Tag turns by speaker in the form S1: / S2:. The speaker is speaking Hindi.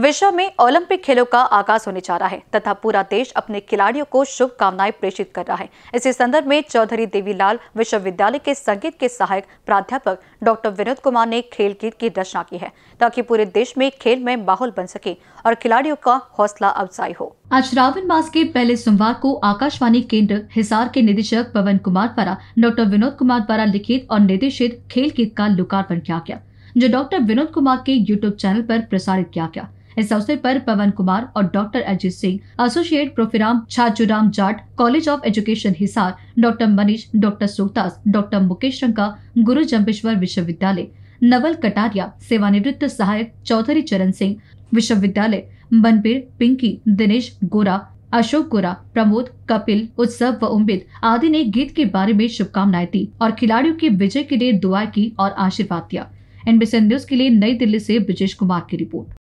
S1: विश्व में ओलंपिक खेलों का आगाज होने जा रहा है तथा पूरा देश अपने खिलाड़ियों को शुभकामनाएं प्रेषित कर रहा है इसी संदर्भ में चौधरी देवीलाल विश्वविद्यालय के संगीत के सहायक प्राध्यापक डॉक्टर विनोद कुमार ने खेल गीत की रचना की है ताकि पूरे देश में खेल में माहौल बन सके और खिलाड़ियों का हौसला अफजाई हो आज श्रावण मास के पहले सोमवार को आकाशवाणी केंद्र हिसार के निदेशक पवन कुमार द्वारा डॉक्टर विनोद कुमार द्वारा लिखित और निर्देशित खेल गीत का लोकार्पण किया गया जो डॉक्टर विनोद कुमार के यूट्यूब चैनल पर प्रसारित किया गया इस अवसर पर पवन कुमार और doctor Ajit Singh associate professor Chhajuram Jat college of education Hisar doctor Manish doctor Sukhdas doctor Mukesh शंका गुरु जम्बेश्वर विश्वविद्यालय नवल कटारिया सेवानिवृत्त सहायक चौधरी चरण सिंह विश्वविद्यालय बनबीर पिंकी दिनेश गोरा अशोक गोरा प्रमोद कपिल उत्सव व उम्मीद आदि ने गीत के बारे में शुभकामनाएं दी और खिलाड़ियों के विजय के लिए दुआ की और आशीर्वाद दिया एनबीसी न्यूज के लिए नई दिल्ली से ब्रजेश कुमार की रिपोर्ट